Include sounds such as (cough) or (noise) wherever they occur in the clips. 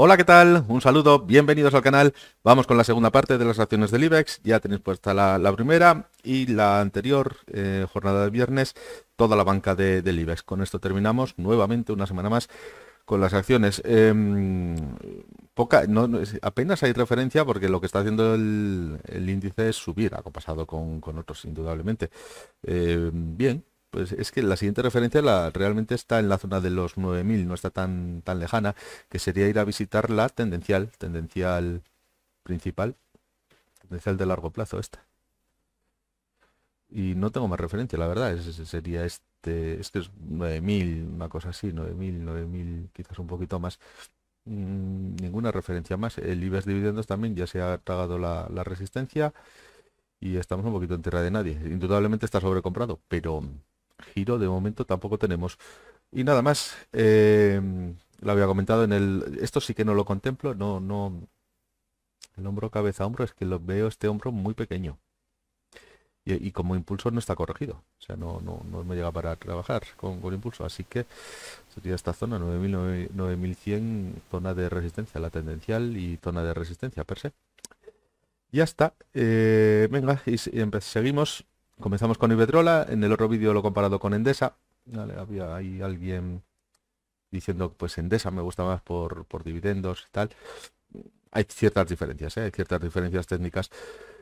Hola, ¿qué tal? Un saludo, bienvenidos al canal. Vamos con la segunda parte de las acciones del IBEX. Ya tenéis puesta la, primera y la anterior eh, jornada de viernes, toda la banca de, del IBEX. Con esto terminamos nuevamente una semana más con las acciones. Em, poca, apenas hay referencia porque lo que está haciendo el, índice es subir, ha pasado con, otros, indudablemente. Em, bien, pues es que la siguiente referencia la, realmente está en la zona de los 9000, no está tan, tan lejana, que sería ir a visitar la tendencial, tendencial principal, tendencial de largo plazo esta. Y no tengo más referencia, la verdad, sería este, es es 9000, una cosa así, 9000, 9000, quizás un poquito más. Mm, ninguna referencia más. El IBEX dividendos también ya se ha tragado la, la resistencia y estamos un poquito en tierra de nadie. Indudablemente está sobrecomprado, pero giro de momento tampoco tenemos. Y nada más, eh, lo había comentado en el... Esto sí que no lo contemplo, no, no... El hombro cabeza hombro es que lo veo este hombro muy pequeño. Y, como impulso no está corregido. O sea, no, no, no me llega para trabajar con, con impulso. Así que sería esta zona 9100, zona de resistencia, la tendencial y zona de resistencia per se. Ya está. Eh, venga, y, y seguimos. Comenzamos con Iberdrola, en el otro vídeo lo he comparado con Endesa. había ahí alguien diciendo, pues Endesa me gusta más por, dividendos y tal. Hay ciertas diferencias, ¿eh? hay ciertas diferencias técnicas.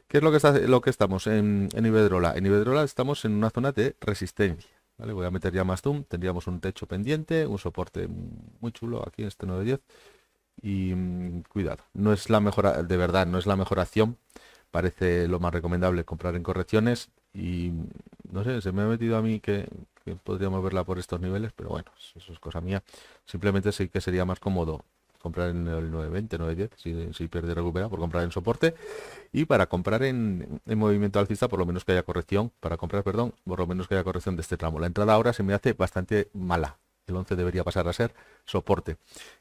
¿Qué es lo que, está, lo que estamos en, Ibedrola? Iberdrola? En Iberdrola estamos en una zona de resistencia. ¿vale? Voy a meter ya más zoom. Tendríamos un techo pendiente, un soporte muy chulo aquí en este 910. Y mm, cuidado, no es la mejora, de verdad, no es la mejor acción parece lo más recomendable comprar en correcciones y no sé, se me ha metido a mí que, podríamos verla por estos niveles, pero bueno, eso es cosa mía. Simplemente sí que sería más cómodo comprar en el 920, 910, si, si pierde recupera, por comprar en soporte. Y para comprar en, en, movimiento alcista, por lo menos que haya corrección, para comprar, perdón, por lo menos que haya corrección de este tramo. La entrada ahora se me hace bastante mala. El 11 debería pasar a ser soporte.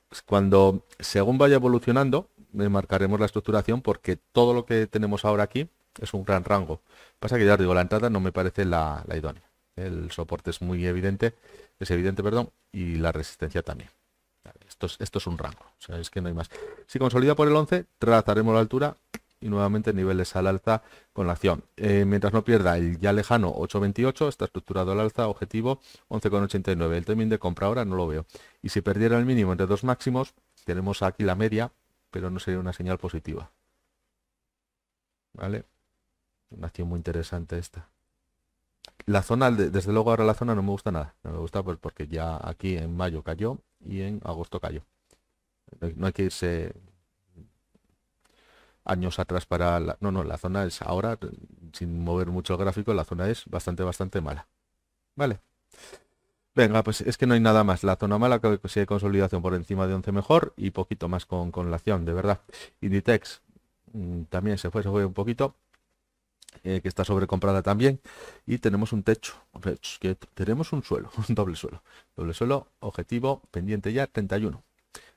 Pues cuando, según vaya evolucionando, eh, marcaremos la estructuración porque todo lo que tenemos ahora aquí es un gran rango. Pasa que ya os digo, la entrada no me parece la, idónea. El soporte es muy evidente, es evidente, perdón, y la resistencia también. Esto es, esto es un rango, o sea, es que no hay más. Si consolida por el 11, trazaremos la altura y nuevamente niveles al alza con la acción. Eh, mientras no pierda el ya lejano 8.28, está estructurado al alza, objetivo 11.89. El timing de compra ahora no lo veo. Y si perdiera el mínimo entre dos máximos, tenemos aquí la media pero no sería una señal positiva. ¿Vale? Una acción muy interesante esta. La zona, desde luego ahora la zona no me gusta nada. No me gusta porque ya aquí en mayo cayó y en agosto cayó. No hay que irse años atrás para... No, no, la zona es ahora, sin mover mucho el gráfico, la zona es bastante, bastante mala. ¿Vale? Venga, pues es que no hay nada más. La zona mala que hay consolidación por encima de 11 mejor y poquito más con, la acción, de verdad. Inditex mm, también se fue, se fue un poquito. Eh, que está sobrecomprada también. Y tenemos un techo, tenemos un suelo, (laughs) un doble suelo. Doble suelo, objetivo, pendiente ya, 31.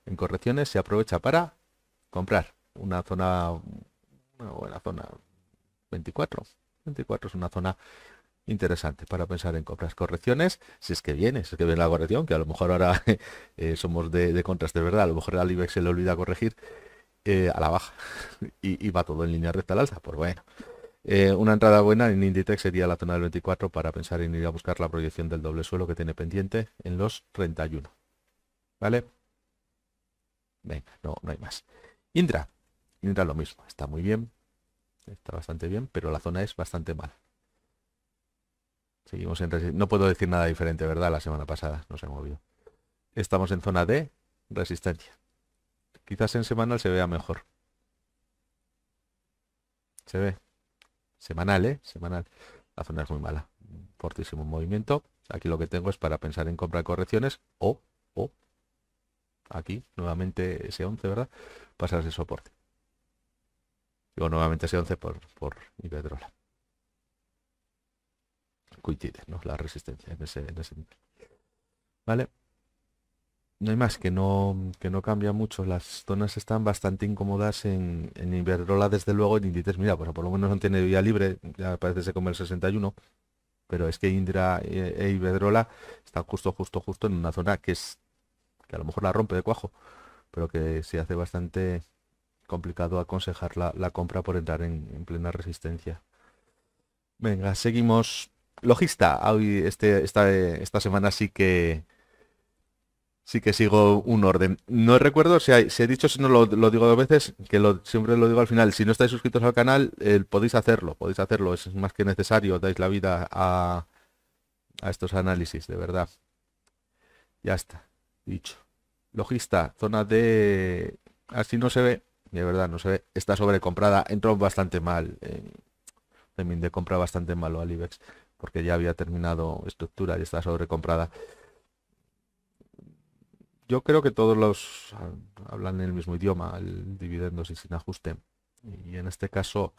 En correcciones se aprovecha para comprar una zona, una buena zona 24. 24 es una zona interesante para pensar en compras. Correcciones, si es que viene, si es que viene la corrección, que a lo mejor ahora (laughs) eh, somos de, de, de verdad, a lo mejor al IBEX se le olvida corregir eh, a la baja (laughs) y, va todo en línea recta al alza, pues bueno. Eh, una entrada buena en Inditex sería la zona del 24 para pensar en ir a buscar la proyección del doble suelo que tiene pendiente en los 31. ¿Vale? Venga, no, no hay más. Indra. Indra lo mismo, está muy bien, está bastante bien, pero la zona es bastante mala. Seguimos en resistencia. No puedo decir nada diferente, ¿verdad? La semana pasada no se ha movido. Estamos en zona de resistencia. Quizás en semanal se vea mejor. Se ve. Semanal, ¿eh? Semanal. La zona es muy mala. Fortísimo movimiento. Aquí lo que tengo es para pensar en comprar correcciones o, o, aquí, nuevamente ese 11, ¿verdad? Pasar ese soporte. O nuevamente ese 11 por, por Iberdrola. ¿no? La resistencia en ese, ¿Vale? No hay más, que no, que no cambia mucho. Las zonas están bastante incómodas en, en Iberdrola, desde luego, en Inditex. Mira, pues por lo menos no tiene vía libre, ya parece se como el 61, pero es que Indra eh, e Iberdrola está justo, justo, justo en una zona que es que a lo mejor la rompe de cuajo, pero que se hace bastante complicado aconsejar la, compra por entrar en, en plena resistencia. Venga, seguimos logista. Hoy, este, esta, esta semana sí que sí que sigo un orden. No recuerdo, si, hay, he dicho, si no lo, digo dos veces, que lo, siempre lo digo al final, si no estáis suscritos al canal, eh, podéis hacerlo, podéis hacerlo, es más que necesario, dais la vida a, estos análisis, de verdad. Ya está, dicho. Logista, zona de... Así no se ve, de verdad, no se ve. Está sobrecomprada, entró bastante mal. Eh, también de compra bastante malo al IBEX porque ya había terminado estructura, y está sobrecomprada. Yo creo que todos los ah, hablan el mismo idioma, el dividendo y sin ajuste. Y en este caso,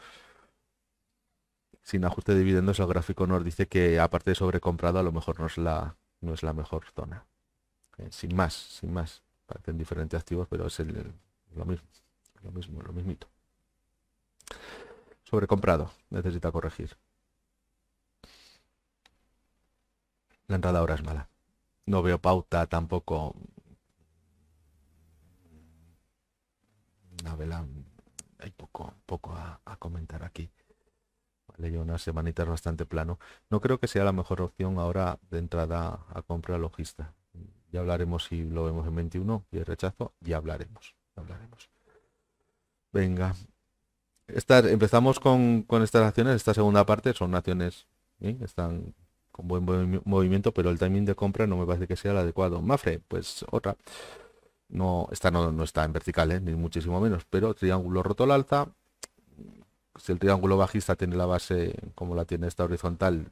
sin ajuste de dividendos, el gráfico nos dice que aparte de sobrecomprado, a lo mejor no es la, no es la mejor zona. Eh, sin más, sin más. Parecen diferentes activos, pero es lo mismo, lo mismo, lo mismito. Sobrecomprado, necesita corregir. La entrada ahora es mala. No veo pauta tampoco. Una vela. hay poco, poco a, comentar aquí. Vale, una semanita semanitas bastante plano. No creo que sea la mejor opción ahora de entrada a compra logista. Ya hablaremos si lo vemos en 21 y el rechazo, ya hablaremos. hablaremos. Venga. empezamos con, con estas acciones, esta segunda parte, son acciones, ¿eh? están con buen, movimiento, pero el timing de compra no me parece que sea el adecuado. Mafre, pues otra. No, esta no, está en vertical, ¿eh? ni muchísimo menos, pero triángulo roto al alza. Si el triángulo bajista tiene la base como la tiene esta horizontal,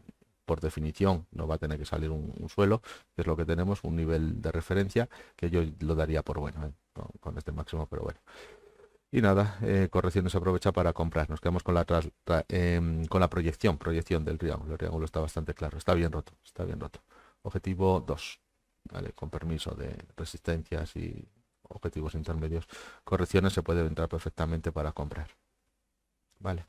por definición no va a tener que salir un, suelo, es lo que tenemos, un nivel de referencia, que yo lo daría por bueno ¿eh? con, este máximo, pero bueno. Y nada, correcciones eh, corrección aprovecha para comprar. Nos quedamos con la, em, con la proyección, proyección del triángulo. El triángulo está bastante claro, está bien roto, está bien roto. Objetivo 2, ¿vale? con permiso de resistencias y objetivos intermedios. Correcciones se puede entrar perfectamente para comprar. Vale.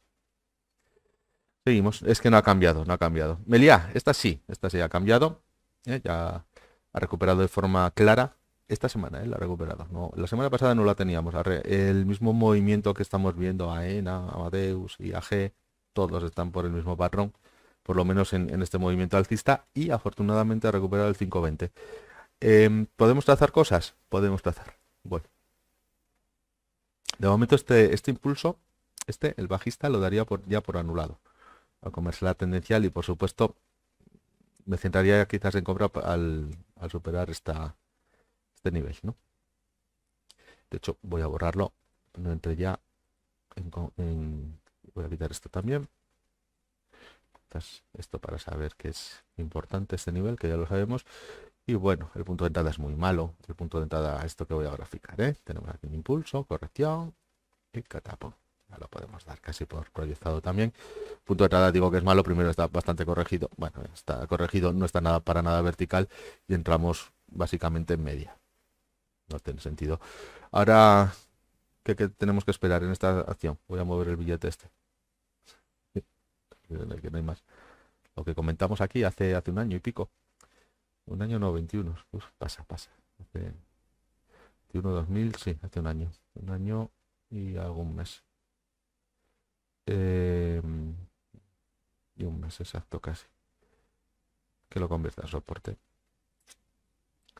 Seguimos. Es que no ha cambiado, no ha cambiado. Meliá, esta sí, esta sí ha cambiado. ¿eh? Ya ha recuperado de forma clara esta semana ¿eh? la ha recuperado. la semana pasada no la teníamos. El mismo movimiento que estamos viendo a ENA, Amadeus y AG, todos están por el mismo patrón, por lo menos en, este movimiento alcista y afortunadamente ha recuperado el 520. Em, ¿Podemos trazar cosas? Podemos trazar. Bueno. De momento este, este impulso, este, el bajista, lo daría ya por anulado. A comerse la tendencial y por supuesto me centraría quizás en compra al superar esta, este nivel, ¿no? De hecho, voy a borrarlo, no entre ya voy a quitar esto también. Esto para saber que es importante este nivel, que ya lo sabemos. Y bueno, el punto de entrada es muy malo. El punto de entrada esto que voy a graficar. ¿eh? Tenemos aquí un impulso, corrección y catapo, Ya lo podemos dar casi por proyectado también. Punto de entrada digo que es malo. Primero está bastante corregido. Bueno, está corregido, no está nada para nada vertical. Y entramos básicamente en media no tiene sentido. Ahora, ¿qué, tenemos que esperar en esta acción? Voy a mover el billete este. que no hay más. Lo que comentamos aquí hace, hace un año y pico. Un año no, 21. pasa, pasa. Hace 21, 2000, sí, hace un año. Un año y algún mes. Em, y un mes exacto casi. Que lo convierta en soporte.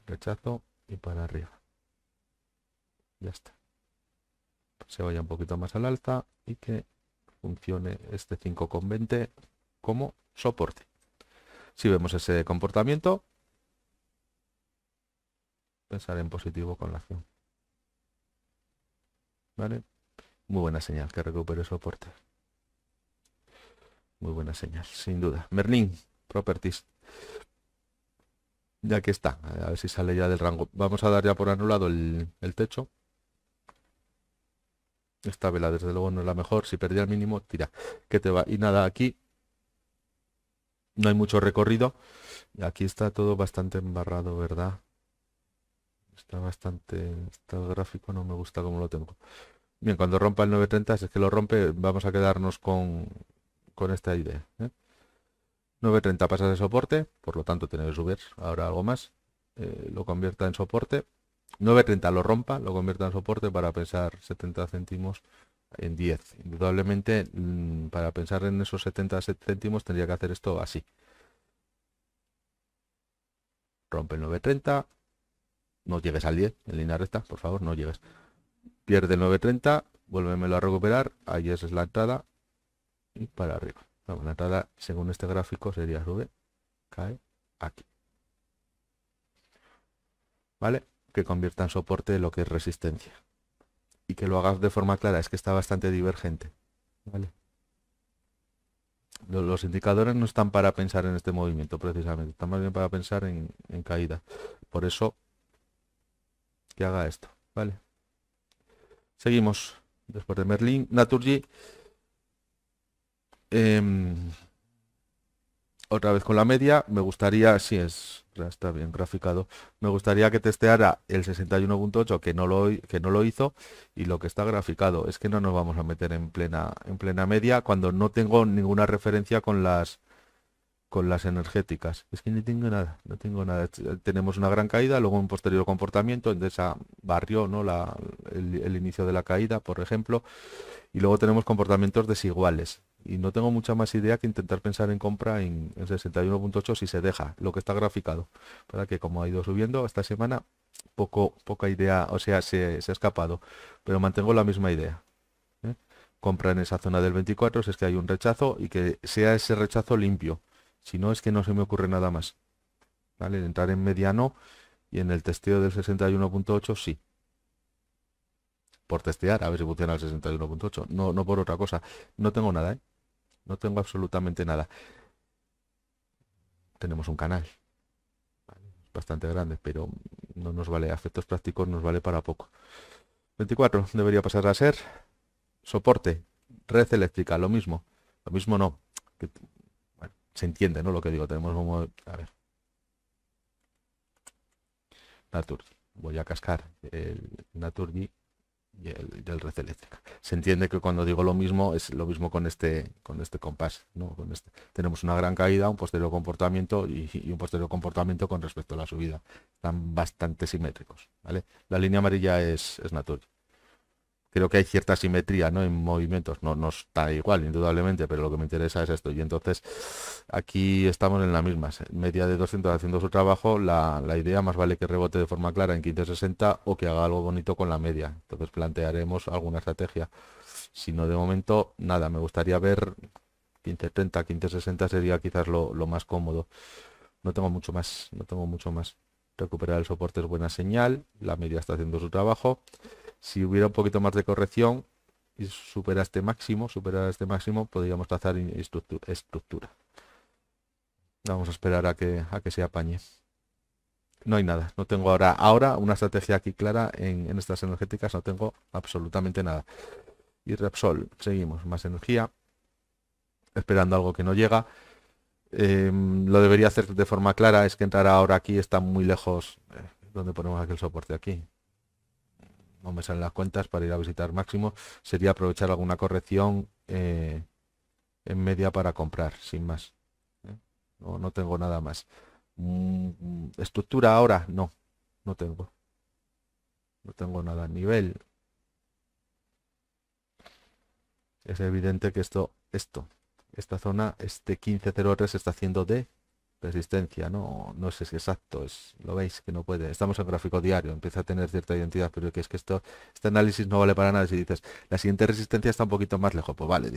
Rechazo y para arriba. Ya está. Se vaya un poquito más al alza y que funcione este 5,20 como soporte. Si vemos ese comportamiento, pensar en positivo con la acción. ¿Vale? Muy buena señal que recupere soporte. Muy buena señal, sin duda. Merlin, Properties. Ya que está. A ver si sale ya del rango. Vamos a dar ya por anulado el techo. Esta vela desde luego no es la mejor. Si perdía el mínimo, tira. Que te va. Y nada, aquí no hay mucho recorrido. Aquí está todo bastante embarrado, ¿verdad? Está bastante... Este gráfico no me gusta como lo tengo. Bien, cuando rompa el 930, si es que lo rompe, vamos a quedarnos con, con esta idea. 930 ¿eh? pasa de soporte, por lo tanto tiene que subir ahora algo más. Eh, lo convierta en soporte 9.30 lo rompa, lo convierta en soporte para pensar 70 céntimos en 10. Indudablemente, mm, para pensar en esos 70 céntimos tendría que hacer esto así. Rompe el 9.30, no llegues al 10 en línea recta, por favor, no llegues. Pierde el 9.30, vuélvemelo a recuperar, ahí es la entrada y para arriba. la entrada según este gráfico sería sube, cae aquí. ¿Vale? que convierta en soporte lo que es resistencia. Y que lo hagas de forma clara, es que está bastante divergente. Los indicadores no están para pensar en este movimiento precisamente, están más bien para pensar en, caída. Por eso que haga esto. ¿vale? Seguimos. Después de Merlin, Naturgy. Eh, otra vez con la media, me gustaría, sí es, está bien graficado, me gustaría que testeara el 61.8 que no lo que no lo hizo y lo que está graficado. Es que no nos vamos a meter en plena en plena media cuando no tengo ninguna referencia con las con las energéticas. Es que no tengo nada, no tengo nada. Eh, tenemos una gran caída, luego un posterior comportamiento, esa barrió ¿no? La, el, inicio de la caída, por ejemplo, y luego tenemos comportamientos desiguales y no tengo mucha más idea que intentar pensar en compra en, el 61.8 si se deja lo que está graficado para que como ha ido subiendo esta semana poco poca idea o sea se, ha escapado pero mantengo la misma idea ¿eh? compra en esa zona del 24 si es que hay un rechazo y que sea ese rechazo limpio si no es que no se me ocurre nada más vale entrar en mediano y en el testeo del 61.8 sí por testear, a ver si funciona el 61.8, no, no por otra cosa. No tengo nada, ¿eh? No tengo absolutamente nada. Tenemos un canal. Bastante grande, pero no nos vale. Afectos prácticos nos vale para poco. 24. Debería pasar a ser soporte. Red eléctrica, lo mismo. Lo mismo no. se entiende, ¿no? Lo que digo. Tenemos como... A ver. Natur. Voy a cascar el Naturgy y el, Se entiende que cuando digo lo mismo es lo mismo con este con este compás, este. Tenemos una gran caída, un posterior comportamiento y, un posterior comportamiento con respecto a la subida. Están bastante simétricos, ¿vale? La línea amarilla es, es natural creo que hay cierta simetría ¿no? en movimientos. No, nos está igual, indudablemente, pero lo que me interesa es esto. Y entonces aquí estamos en la misma. Media de 200 haciendo su trabajo. La, idea más vale que rebote de forma clara en 1560 o que haga algo bonito con la media. Entonces plantearemos alguna estrategia. Si no, de momento, nada. Me gustaría ver 1530, 1560 sería quizás lo, lo más cómodo. No tengo mucho más, no tengo mucho más. Recuperar el soporte es buena señal, la media está haciendo su trabajo. Si hubiera un poquito más de corrección y supera este máximo, supera este máximo, podríamos trazar estructura. Vamos a esperar a que, a que se apañe. No hay nada, no tengo ahora, ahora una estrategia aquí clara en, estas energéticas, no tengo absolutamente nada. Y Repsol, seguimos, más energía, esperando algo que no llega. Em, lo debería hacer de forma clara, es que entrar ahora aquí está muy lejos. Eh, donde ponemos aquel soporte? Aquí me salen las cuentas para ir a visitar máximo, sería aprovechar alguna corrección eh, en media para comprar, sin más. ¿eh? No, no tengo nada más. Mm, estructura ahora, no, no tengo. No tengo nada. Nivel. Es evidente que esto, esto, esta zona, este 1503 se está haciendo de resistencia, no, no sé si es exacto, es, lo veis que no puede, estamos en gráfico diario, empieza a tener cierta identidad, pero que es que esto, este análisis no vale para nada, si dices, la siguiente resistencia está un poquito más lejos, pues vale,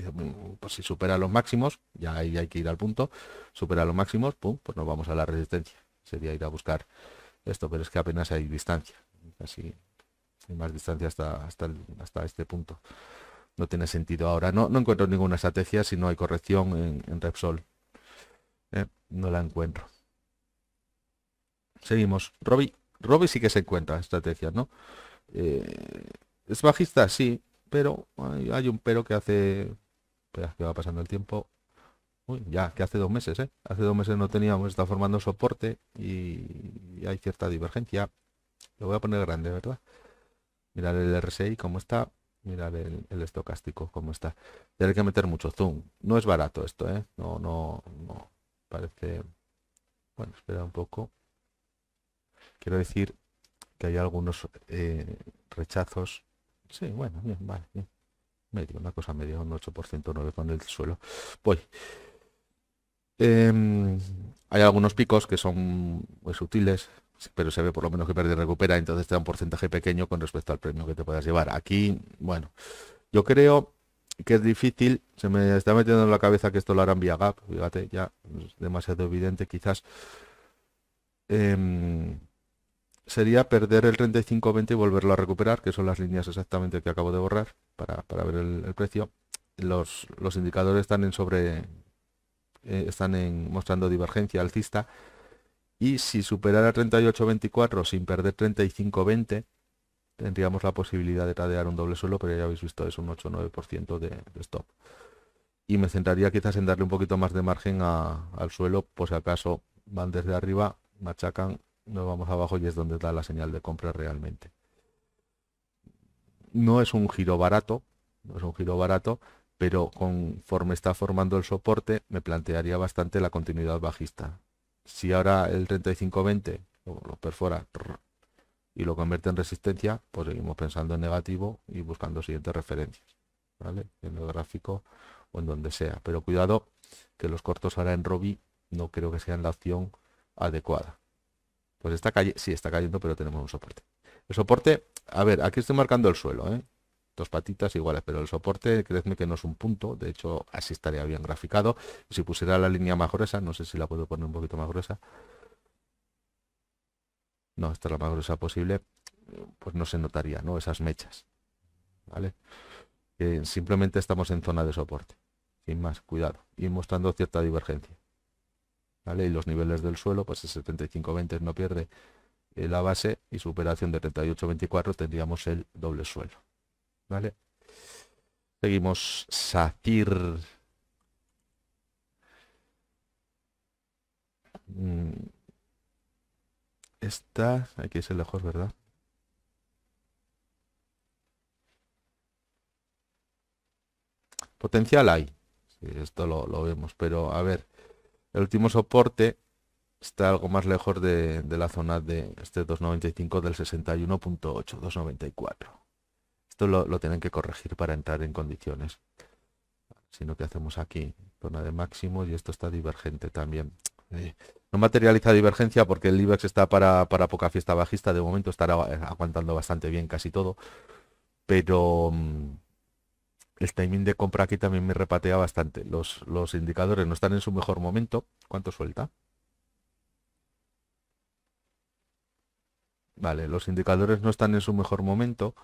pues si supera los máximos, ya ahí hay que ir al punto, supera los máximos, pum, pues nos vamos a la resistencia, sería ir a buscar esto, pero es que apenas hay distancia, así hay más distancia hasta, hasta, hasta este punto. No tiene sentido ahora. No, no encuentro ninguna estrategia si no hay corrección en Repsol eh, no la encuentro. Seguimos. Robbie, Robbie sí que se encuentra estrategias, ¿no? Eh, es bajista, sí, pero hay, un pero que hace... que va pasando el tiempo. ya, que hace dos meses, ¿eh? Hace dos meses no teníamos, está formando soporte y, hay cierta divergencia. Lo voy a poner grande, ¿verdad? Mirar el RSI cómo está. Mirar el, el estocástico cómo está. Tiene que meter mucho zoom. No es barato esto, ¿eh? No, no, no parece bueno espera un poco quiero decir que hay algunos eh, rechazos sí bueno bien vale medio una cosa media un 8% 9 con el suelo voy em, hay algunos picos que son sutiles pero se ve por lo menos que pierde recupera entonces te da un porcentaje pequeño con respecto al premio que te puedas llevar aquí bueno yo creo que es difícil, se me está metiendo en la cabeza que esto lo harán vía Gap, fíjate, ya es pues, demasiado evidente quizás. Em, sería perder el 35.20 y volverlo a recuperar, que son las líneas exactamente que acabo de borrar para, ver el, precio. Los, indicadores están en sobre. Eh, están en, mostrando divergencia alcista. Y si superara 38.24 sin perder 35.20 tendríamos la posibilidad de tradear un doble suelo, pero ya habéis visto, es un 8-9% de, stop. Y me centraría quizás en darle un poquito más de margen al suelo, por si acaso van desde arriba, machacan, nos vamos abajo y es donde da la señal de compra realmente. No es un giro barato, no es un giro barato, pero conforme está formando el soporte, me plantearía bastante la continuidad bajista. Si ahora el 35-20 lo perfora y lo convierte en resistencia, pues seguimos pensando en negativo y buscando siguientes referencias, ¿vale? En el gráfico o en donde sea. Pero cuidado que los cortos ahora en Robi no creo que sean la opción adecuada. Pues está cayendo, sí, está cayendo, pero tenemos un soporte. El soporte, a ver, aquí estoy marcando el suelo, ¿eh? dos patitas iguales, pero el soporte, creedme que no es un punto, de hecho así estaría bien graficado. Si pusiera la línea más gruesa, no sé si la puedo poner un poquito más gruesa, no hasta la más gruesa posible, pues no se notaría, ¿no? Esas mechas, ¿vale? simplemente estamos en zona de soporte, sin más, cuidado, y mostrando cierta divergencia, ¿vale? Y los niveles del suelo, pues el 75-20 no pierde la base y superación de 38-24 tendríamos el doble suelo, ¿vale? Seguimos, satir mm. Está, Aquí es el mejor, ¿verdad? Potencial hay. esto lo, vemos. Pero a ver, el último soporte está algo más lejos de, la zona de este 295 del 61.8, 294. Esto lo, tienen que corregir para entrar en condiciones sino que hacemos aquí zona de máximo y esto está divergente también no materializa divergencia porque el IBEX está para, poca fiesta bajista. De momento estará eh, aguantando bastante bien casi todo. Pero mm, el timing de compra aquí también me repatea bastante. Los, los indicadores no están en su mejor momento. ¿Cuánto suelta? Vale, los indicadores no están en su mejor momento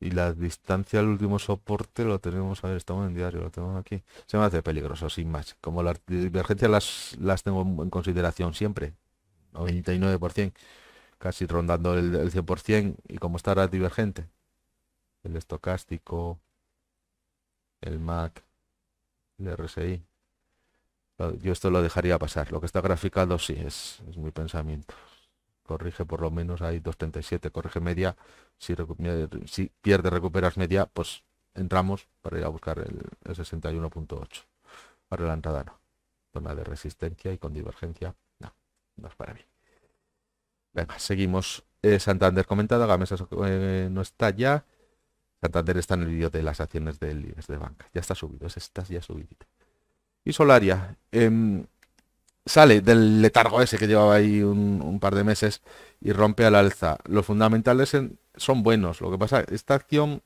y la distancia al último soporte lo tenemos, a ver, estamos en diario, lo tenemos aquí. Se me hace peligroso, sin más. Como las divergencias las, las tengo en consideración siempre, 99%, casi rondando el, 100%, y como estará divergente, el estocástico, el MAC, el RSI. Yo esto lo dejaría pasar. Lo que está graficado sí, es, es mi pensamiento corrige por lo menos hay 2.37, corrige media, si, si pierde, recuperas media, pues entramos para ir a buscar el, 61.8 para la entrada no, zona de resistencia y con divergencia, no, no es para mí venga, seguimos eh, Santander comentado Gamesa mesa eh, no está ya Santander está en el vídeo de las acciones del IBEX de banca, ya está subido, es ya subido y Solaria, em, sale del letargo ese que llevaba ahí un, par de meses y rompe al alza. Los fundamentales son buenos. Lo que pasa, esta acción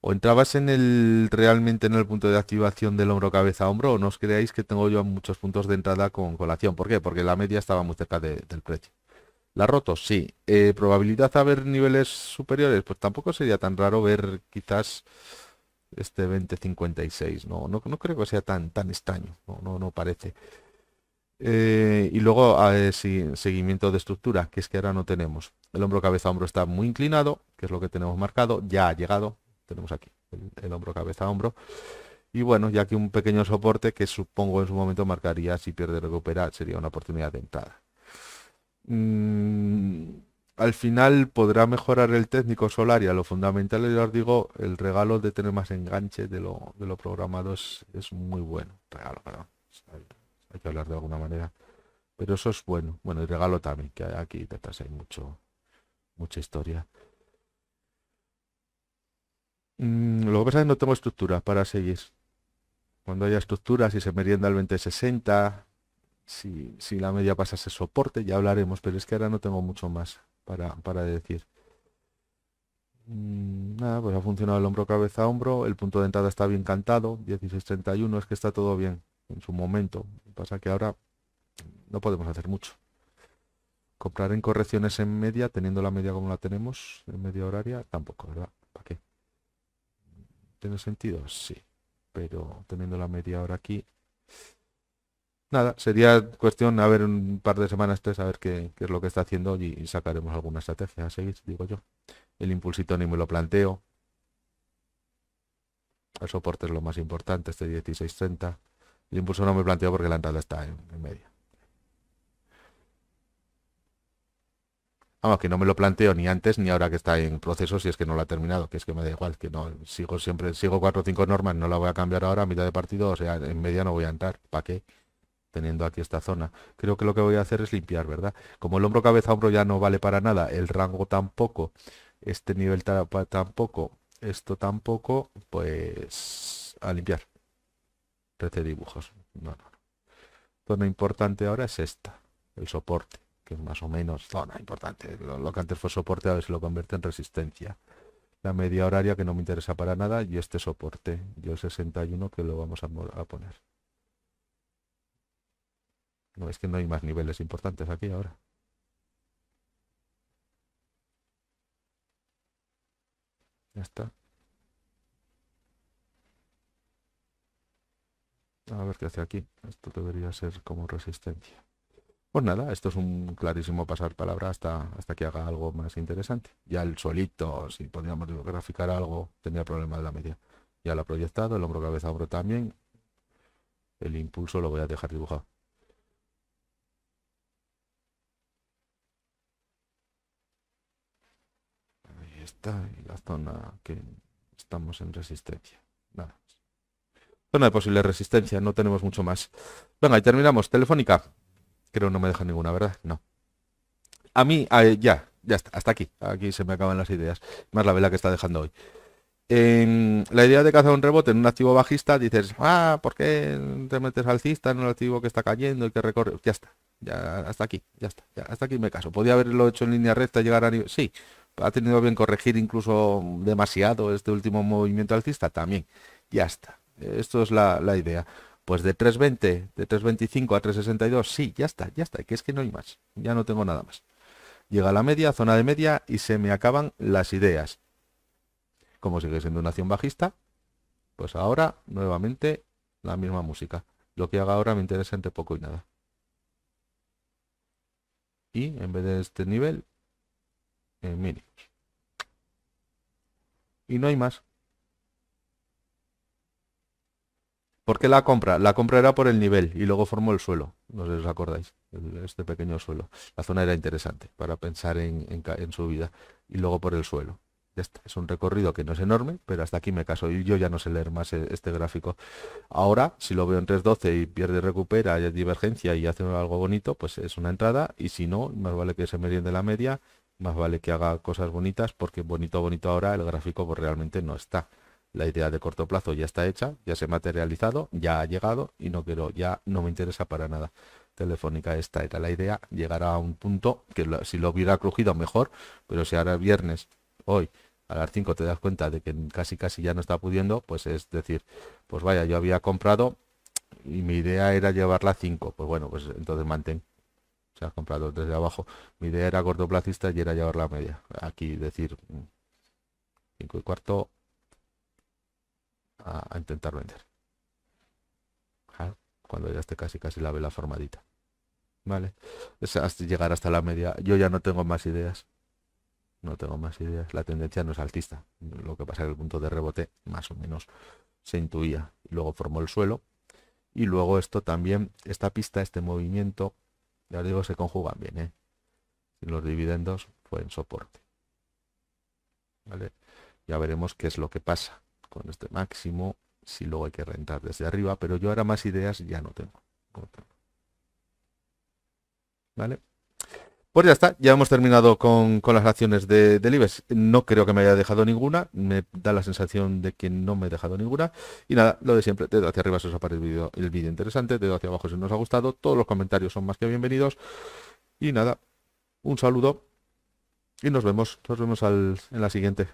o entrabas en el realmente en el punto de activación del hombro cabeza hombro o no os creáis que tengo yo muchos puntos de entrada con, colación. ¿Por qué? Porque la media estaba muy cerca del precio. ¿La roto? Sí. Eh, ¿Probabilidad a ver niveles superiores? Pues tampoco sería tan raro ver quizás este 2056. No, no, no creo que sea tan, tan extraño, no, no, parece. Eh, y luego a seguimiento de estructura, que es que ahora no tenemos. El hombro cabeza hombro está muy inclinado, que es lo que tenemos marcado, ya ha llegado, tenemos aquí el, hombro cabeza hombro. Y bueno, ya aquí un pequeño soporte que supongo en su momento marcaría si pierde recuperar, sería una oportunidad de entrada. Mm, al final podrá mejorar el técnico solar y A lo fundamental, yo os digo, el regalo de tener más enganche de lo, de lo programado es, muy bueno. Regalo, hay, que hablar de alguna manera. Pero eso es bueno. Bueno, el regalo también, que aquí detrás hay mucho, mucha historia. Mm, lo que pasa es que no tengo estructura para seguir. Cuando haya estructura, si se merienda el 2060, si, si la media pasa se soporte, ya hablaremos, pero es que ahora no tengo mucho más para, para decir. Mm, nada, pues ha funcionado el hombro cabeza a hombro, el punto de entrada está bien cantado, 16.31, es que está todo bien en su momento. Pasa que ahora no podemos hacer mucho. Comprar en correcciones en media, teniendo la media como la tenemos, en media horaria, tampoco, ¿verdad? ¿Para qué? ¿Tiene sentido? Sí. Pero teniendo la media hora aquí, nada, sería cuestión a ver un par de semanas, tres, a ver qué, es lo que está haciendo y, sacaremos alguna estrategia a seguir, digo yo. El impulsito ni me lo planteo. El soporte es lo más importante, este 1630. El impulso no me planteo porque la entrada está en, media. Vamos, que no me lo planteo ni antes ni ahora que está en proceso, si es que no lo ha terminado, que es que me da igual, que no, sigo siempre, sigo cuatro o cinco normas, no la voy a cambiar ahora a mitad de partido, o sea, en media no voy a entrar, ¿para qué? teniendo aquí esta zona. Creo que lo que voy a hacer es limpiar, ¿verdad? Como el hombro cabeza hombro ya no vale para nada, el rango tampoco, este nivel tampoco, esto tampoco, pues a limpiar. 13 dibujos. No, no, Zona importante ahora es esta, el soporte, que es más o menos zona importante. Lo, que antes fue soporte a ver si lo convierte en resistencia. La media horaria que no me interesa para nada y este soporte, yo 61 que lo vamos a poner. No, es que no hay más niveles importantes aquí ahora. Ya está. A ver qué hace aquí. Esto debería ser como resistencia. Pues nada, esto es un clarísimo pasar palabra hasta, hasta que haga algo más interesante. Ya el solito, si podríamos graficar algo, tenía problemas de la media. Ya lo ha proyectado, el hombro cabeza hombro también. El impulso lo voy a dejar dibujado. y la zona que estamos en resistencia. Nada Zona de posible resistencia, no tenemos mucho más. Venga, y terminamos. Telefónica. Creo no me deja ninguna, ¿verdad? No. A mí, ya, ya está, hasta aquí. Aquí se me acaban las ideas. Más la vela que está dejando hoy. En la idea de cazar un rebote en un activo bajista, dices, ah, ¿por qué te metes alcista en un activo que está cayendo y que recorre? Ya está, ya hasta aquí, ya está, hasta aquí me caso. Podía haberlo hecho en línea recta, llegar a nivel. Sí, ha tenido bien corregir incluso demasiado este último movimiento alcista, también. Ya está. Esto es la, idea. Pues de 3.20, de 3.25 a 3.62, sí, ya está, ya está, que es que no hay más, ya no tengo nada más. Llega a la media, zona de media y se me acaban las ideas. Como sigue siendo una acción bajista, pues ahora nuevamente la misma música. Lo que haga ahora me interesa entre poco y nada. Y en vez de este nivel, eh, y no hay más. ¿Por qué la compra? La compra era por el nivel y luego formó el suelo. No sé si os acordáis, este pequeño suelo. La zona era interesante para pensar en, en, su vida. Y luego por el suelo. Es un recorrido que no es enorme, pero hasta aquí me caso. Y yo ya no sé leer más eh, este gráfico. Ahora, si lo veo en 3.12 y pierde, recupera, hay divergencia y hace algo bonito, pues es una entrada. Y si no, más vale que se de la media más vale que haga cosas bonitas porque bonito, bonito ahora el gráfico pues, realmente no está. La idea de corto plazo ya está hecha, ya se ha materializado, ya ha llegado y no quiero, ya no me interesa para nada. Telefónica esta era la idea, llegará a un punto que si lo hubiera crujido mejor, pero si ahora viernes, hoy, a las 5 te das cuenta de que casi casi ya no está pudiendo, pues es decir, pues vaya, yo había comprado y mi idea era llevarla a 5, pues bueno, pues entonces mantén se ha comprado desde abajo. Mi idea era plazista y era llevar la media. Aquí decir 5 mm, y cuarto a, intentar vender. Ah, cuando ya esté casi casi la vela formadita. ¿Vale? Es hasta llegar hasta la media. Yo ya no tengo más ideas. No tengo más ideas. La tendencia no es altista. Lo que pasa es el punto de rebote más o menos se intuía. y Luego formó el suelo. Y luego esto también, esta pista, este movimiento, ya digo, se conjugan bien, ¿eh? los dividendos fue en soporte. ¿Vale? Ya veremos qué es lo que pasa con este máximo, si luego hay que rentar desde arriba, pero yo ahora más ideas ya no No tengo. ¿Vale? Pues ya está, ya hemos terminado con, las acciones de, del No creo que me haya dejado ninguna, me da la sensación de que no me he dejado ninguna. Y nada, lo de siempre, dedo hacia arriba si os ha parecido el vídeo interesante, dedo hacia abajo si no os ha gustado, todos los comentarios son más que bienvenidos. Y nada, un saludo y nos vemos, nos vemos en la siguiente.